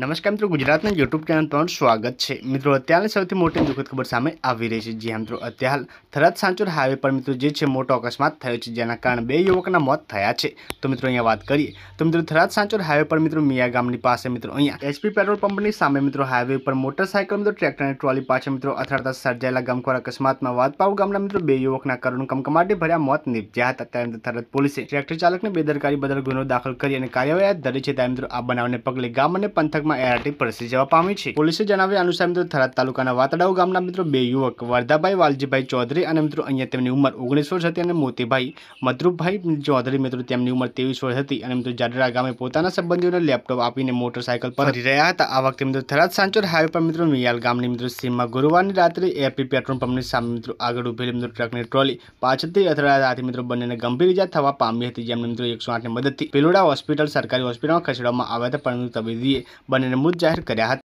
નમસ્કાર મિત્રો ગુજરાતના યુટ્યુબ ચેનલ પર સ્વાગત છે મિત્રો અત્યારે સૌથી મોટી દુઃખદ ખબર સામે આવી રહી છે જે મિત્રો અત્યારે થરાદ સાંચોર હાઈવે પર મિત્રો જે છે મોટો અકસ્માત થયો છે જેના કારણે બે યુવકના મોત થયા છે તો મિત્રો અહીંયા વાત કરીએ તો મિત્રો થરાદ સાંચોર હાઈવે પર મિત્રો મિયા ગામની પાસે મિત્રો અહીંયા એચપી પેટ્રોલ પંપની સામે મિત્રો હાઈવે પર મોટરસાઇકલ મિત્રો ટ્રેક્ટર અને ટ્રોલી પાછળ મિત્રો અથડાતા સર્જાયેલા ગમખોર અકસ્માતમાં વાતપાવ ગામના મિત્રો બે યુવકના કરુણ કમકમાટી ભર્યા મોત નિપજ્યા હતા ત્યારે થરાદ પોલીસે ટ્રેક્ટર ચાલકને બેદરકારી બદલ ગુનો દાખલ કરી અને કાર્યવાહી હાથ ધરી છે ત્યારે મિત્રો આ બનાવને પગલે ગામ અને પંથકમાં કલાકમાં એઆરટી પરસી જવા પામી છે પોલીસે જણાવ્યા અનુસાર મિત્રો થરાદ તાલુકાના વાતડાવ ગામના મિત્રો બે યુવક વરદાભાઈ વાલજીભાઈ ચૌધરી અને મિત્રો અહીંયા તેમની ઉંમર ઓગણીસ વર્ષ હતી અને મોતીભાઈ મધુભાઈ ચૌધરી મિત્રો તેમની ઉંમર ત્રેવીસ વર્ષ હતી અને મિત્રો જાડરા ગામે પોતાના સંબંધીઓને લેપટોપ આપીને મોટરસાયકલ પર ફરી રહ્યા હતા આ વખતે મિત્રો થરાદ સાંચોર હાઈવે પર મિત્રો મિયાલ ગામની મિત્રો સીમમાં ગુરુવારની રાત્રે એપી પેટ્રોલ પંપની સામે મિત્રો આગળ ઉભેલી મિત્રો ટ્રકની ટ્રોલી પાછળથી અથડાયાથી મિત્રો બંનેને ગંભીર ઇજા થવા પામી હતી જેમને મિત્રો એકસો આઠની મદદથી પેલોડા હોસ્પિટલ સરકારી હોસ્પિટલમાં ખસેડવામાં આવ્યા હતા પરંતુ તબીબીએ બંને બંનેને મૃત જાહેર કર્યા હતા